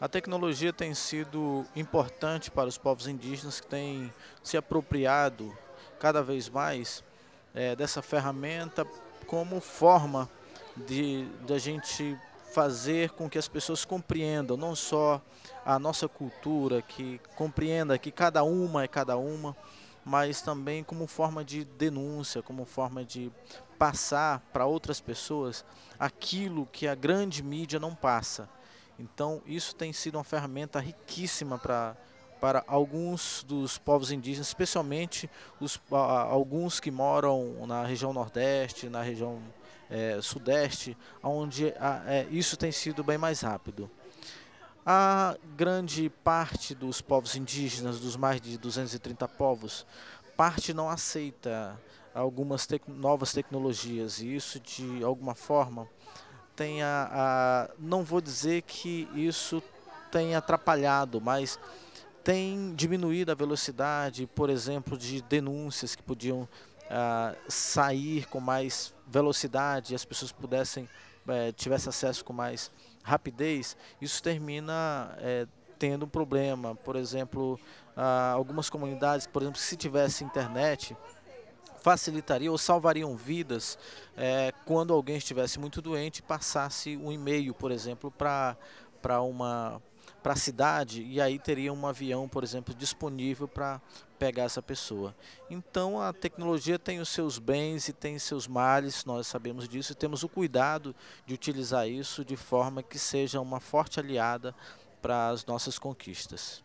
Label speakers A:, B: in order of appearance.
A: A tecnologia tem sido importante para os povos indígenas que têm se apropriado cada vez mais é, dessa ferramenta como forma de, de a gente fazer com que as pessoas compreendam não só a nossa cultura, que compreenda que cada uma é cada uma, mas também como forma de denúncia, como forma de passar para outras pessoas aquilo que a grande mídia não passa. Então, isso tem sido uma ferramenta riquíssima para para alguns dos povos indígenas, especialmente os, alguns que moram na região nordeste, na região é, sudeste, onde a, é, isso tem sido bem mais rápido. A grande parte dos povos indígenas, dos mais de 230 povos, parte não aceita algumas tec novas tecnologias e isso de alguma forma tenha, a não vou dizer que isso tenha atrapalhado, mas tem diminuído a velocidade, por exemplo, de denúncias que podiam ah, sair com mais velocidade e as pessoas pudessem, tivesse eh, tivessem acesso com mais rapidez, isso termina eh, tendo um problema. Por exemplo, ah, algumas comunidades, por exemplo, se tivesse internet, facilitaria ou salvariam vidas é, quando alguém estivesse muito doente e passasse um e-mail, por exemplo, para uma para a cidade e aí teria um avião, por exemplo, disponível para pegar essa pessoa. Então a tecnologia tem os seus bens e tem seus males, nós sabemos disso e temos o cuidado de utilizar isso de forma que seja uma forte aliada para as nossas conquistas.